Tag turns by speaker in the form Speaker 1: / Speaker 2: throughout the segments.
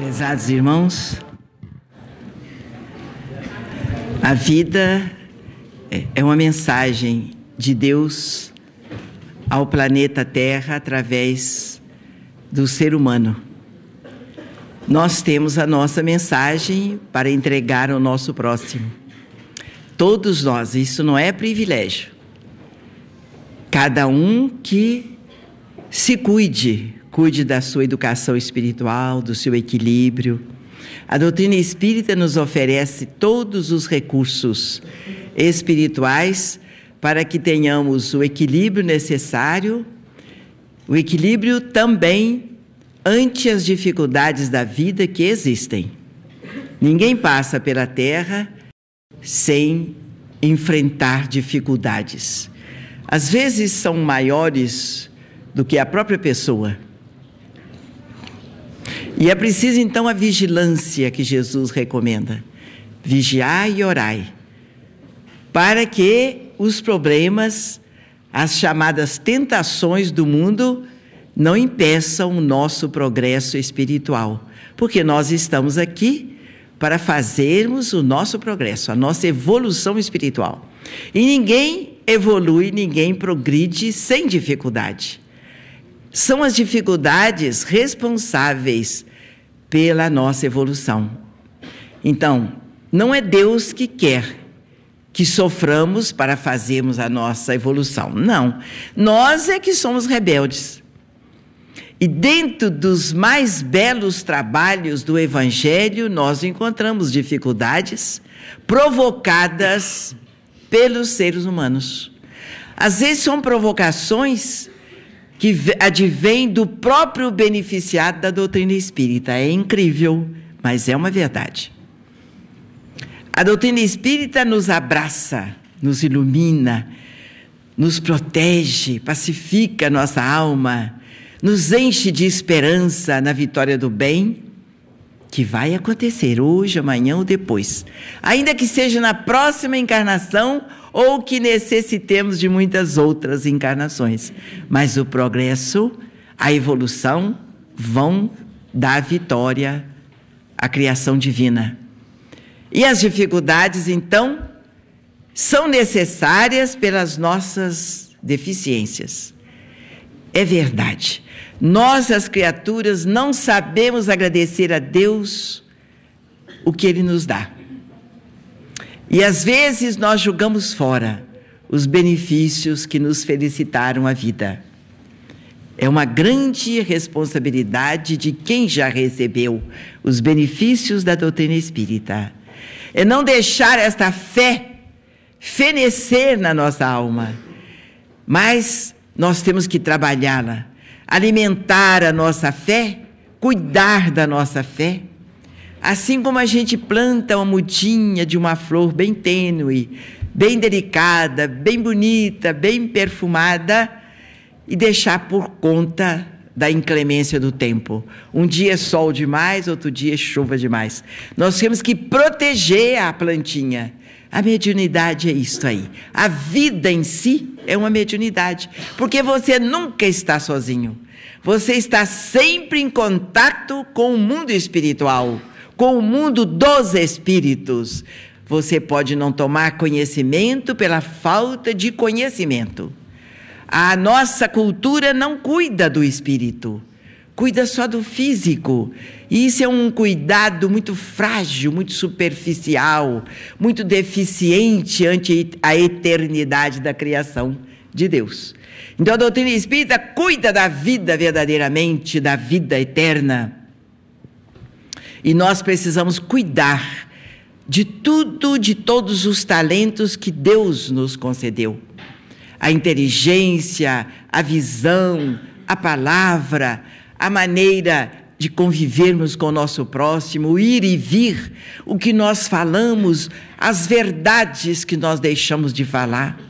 Speaker 1: Prezados irmãos, a vida é uma mensagem de Deus ao planeta Terra através do ser humano. Nós temos a nossa mensagem para entregar ao nosso próximo. Todos nós, isso não é privilégio. Cada um que se cuide, cuide da sua educação espiritual, do seu equilíbrio. A doutrina espírita nos oferece todos os recursos espirituais para que tenhamos o equilíbrio necessário, o equilíbrio também ante as dificuldades da vida que existem. Ninguém passa pela terra sem enfrentar dificuldades. Às vezes são maiores do que a própria pessoa. E é preciso então a vigilância que Jesus recomenda. Vigiai e orai, para que os problemas, as chamadas tentações do mundo, não impeçam o nosso progresso espiritual, porque nós estamos aqui para fazermos o nosso progresso, a nossa evolução espiritual. E ninguém evolui, ninguém progride sem dificuldade são as dificuldades responsáveis pela nossa evolução. Então, não é Deus que quer que soframos para fazermos a nossa evolução. Não. Nós é que somos rebeldes. E dentro dos mais belos trabalhos do Evangelho, nós encontramos dificuldades provocadas pelos seres humanos. Às vezes são provocações que advém do próprio beneficiado da doutrina espírita. É incrível, mas é uma verdade. A doutrina espírita nos abraça, nos ilumina, nos protege, pacifica nossa alma, nos enche de esperança na vitória do bem, que vai acontecer hoje, amanhã ou depois, ainda que seja na próxima encarnação ou que necessitemos de muitas outras encarnações. Mas o progresso, a evolução, vão dar vitória à criação divina. E as dificuldades, então, são necessárias pelas nossas deficiências. É verdade. Nós, as criaturas, não sabemos agradecer a Deus o que Ele nos dá. E às vezes nós jogamos fora os benefícios que nos felicitaram a vida. É uma grande responsabilidade de quem já recebeu os benefícios da doutrina espírita. É não deixar esta fé fenecer na nossa alma, mas nós temos que trabalhá-la, alimentar a nossa fé, cuidar da nossa fé Assim como a gente planta uma mudinha de uma flor bem tênue, bem delicada, bem bonita, bem perfumada, e deixar por conta da inclemência do tempo. Um dia é sol demais, outro dia é chuva demais. Nós temos que proteger a plantinha. A mediunidade é isso aí. A vida em si é uma mediunidade, porque você nunca está sozinho. Você está sempre em contato com o mundo espiritual com o mundo dos espíritos. Você pode não tomar conhecimento pela falta de conhecimento. A nossa cultura não cuida do espírito, cuida só do físico. E isso é um cuidado muito frágil, muito superficial, muito deficiente ante a eternidade da criação de Deus. Então a doutrina espírita cuida da vida verdadeiramente, da vida eterna. E nós precisamos cuidar de tudo, de todos os talentos que Deus nos concedeu. A inteligência, a visão, a palavra, a maneira de convivermos com o nosso próximo, ir e vir, o que nós falamos, as verdades que nós deixamos de falar,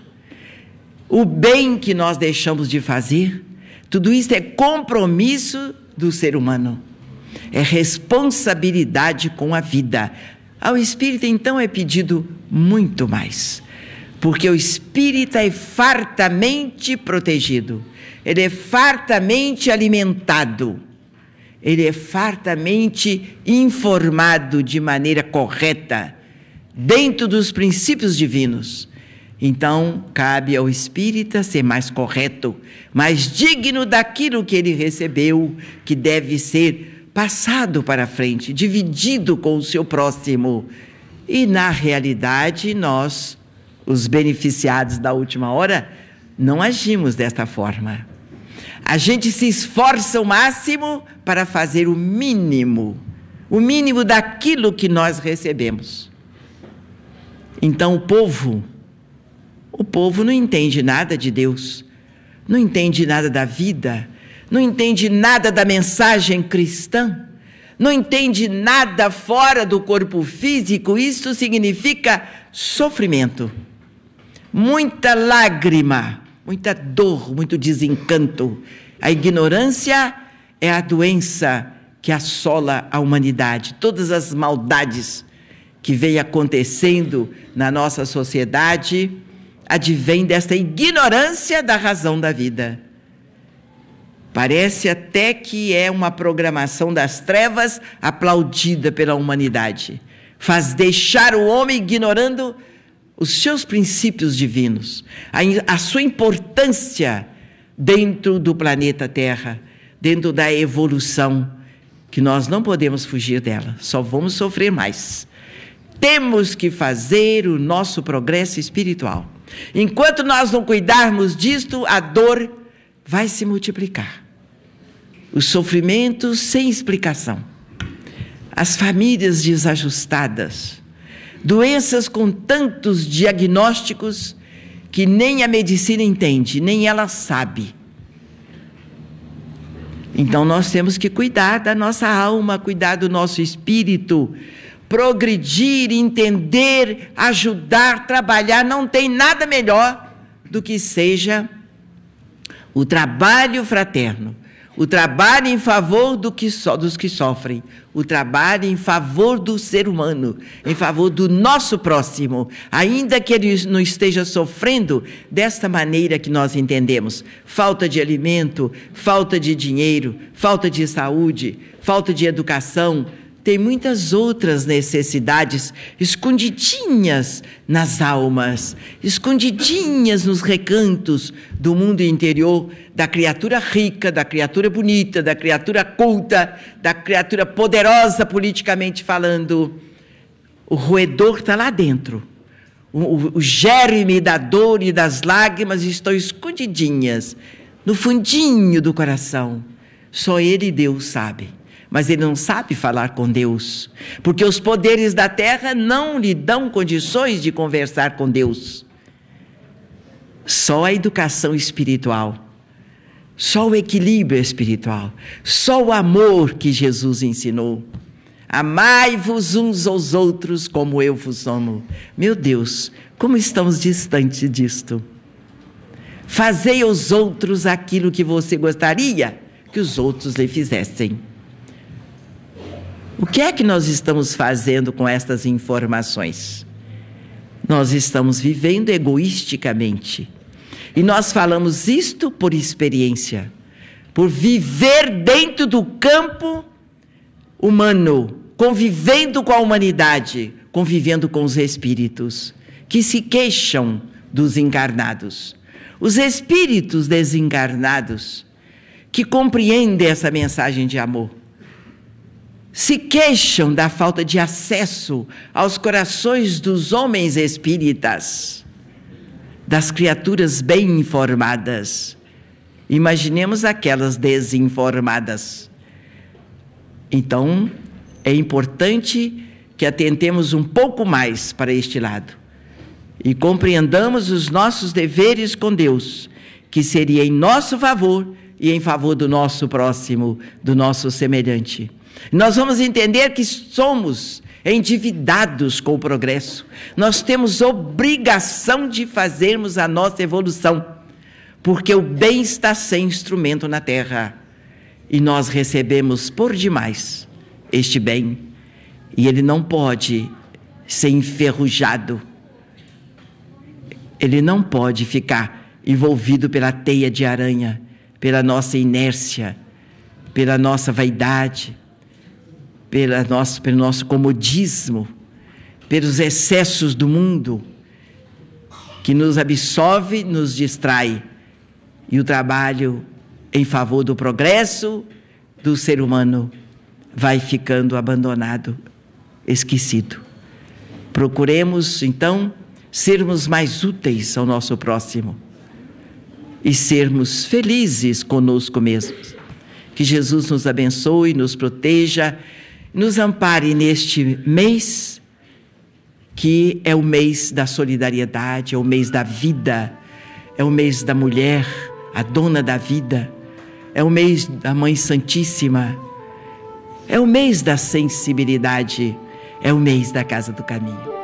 Speaker 1: o bem que nós deixamos de fazer, tudo isso é compromisso do ser humano é responsabilidade com a vida. Ao espírita, então, é pedido muito mais, porque o espírita é fartamente protegido, ele é fartamente alimentado, ele é fartamente informado de maneira correta, dentro dos princípios divinos. Então, cabe ao espírita ser mais correto, mais digno daquilo que ele recebeu, que deve ser passado para frente, dividido com o seu próximo. E, na realidade, nós, os beneficiados da última hora, não agimos desta forma. A gente se esforça o máximo para fazer o mínimo, o mínimo daquilo que nós recebemos. Então, o povo, o povo não entende nada de Deus, não entende nada da vida não entende nada da mensagem cristã, não entende nada fora do corpo físico, isso significa sofrimento, muita lágrima, muita dor, muito desencanto. A ignorância é a doença que assola a humanidade, todas as maldades que vem acontecendo na nossa sociedade advém desta ignorância da razão da vida. Parece até que é uma programação das trevas aplaudida pela humanidade. Faz deixar o homem ignorando os seus princípios divinos, a, a sua importância dentro do planeta Terra, dentro da evolução, que nós não podemos fugir dela, só vamos sofrer mais. Temos que fazer o nosso progresso espiritual. Enquanto nós não cuidarmos disto, a dor vai se multiplicar. Os sofrimentos sem explicação, as famílias desajustadas, doenças com tantos diagnósticos que nem a medicina entende, nem ela sabe. Então nós temos que cuidar da nossa alma, cuidar do nosso espírito, progredir, entender, ajudar, trabalhar. Não tem nada melhor do que seja o trabalho fraterno, o trabalho em favor do que so, dos que sofrem, o trabalho em favor do ser humano, em favor do nosso próximo, ainda que ele não esteja sofrendo desta maneira que nós entendemos: falta de alimento, falta de dinheiro, falta de saúde, falta de educação, tem muitas outras necessidades escondidinhas nas almas, escondidinhas nos recantos do mundo interior da criatura rica, da criatura bonita, da criatura culta, da criatura poderosa politicamente falando. O roedor está lá dentro. O, o, o germe da dor e das lágrimas estão escondidinhas no fundinho do coração. Só ele e Deus sabe mas ele não sabe falar com Deus, porque os poderes da terra não lhe dão condições de conversar com Deus. Só a educação espiritual, só o equilíbrio espiritual, só o amor que Jesus ensinou. Amai-vos uns aos outros como eu vos amo. Meu Deus, como estamos distante disto. Fazei aos outros aquilo que você gostaria que os outros lhe fizessem. O que é que nós estamos fazendo com estas informações? Nós estamos vivendo egoisticamente. E nós falamos isto por experiência, por viver dentro do campo humano, convivendo com a humanidade, convivendo com os espíritos que se queixam dos encarnados. Os espíritos desencarnados que compreendem essa mensagem de amor se queixam da falta de acesso aos corações dos homens espíritas, das criaturas bem informadas. Imaginemos aquelas desinformadas. Então, é importante que atentemos um pouco mais para este lado e compreendamos os nossos deveres com Deus, que seria em nosso favor e em favor do nosso próximo, do nosso semelhante. Nós vamos entender que somos endividados com o progresso. Nós temos obrigação de fazermos a nossa evolução, porque o bem está sem instrumento na terra. E nós recebemos por demais este bem, e ele não pode ser enferrujado. Ele não pode ficar envolvido pela teia de aranha, pela nossa inércia, pela nossa vaidade, pela nossa, pelo nosso comodismo, pelos excessos do mundo, que nos absorve, nos distrai. E o trabalho em favor do progresso do ser humano vai ficando abandonado, esquecido. Procuremos, então, sermos mais úteis ao nosso próximo e sermos felizes conosco mesmos. Que Jesus nos abençoe, nos proteja nos ampare neste mês, que é o mês da solidariedade, é o mês da vida, é o mês da mulher, a dona da vida, é o mês da Mãe Santíssima, é o mês da sensibilidade, é o mês da Casa do Caminho.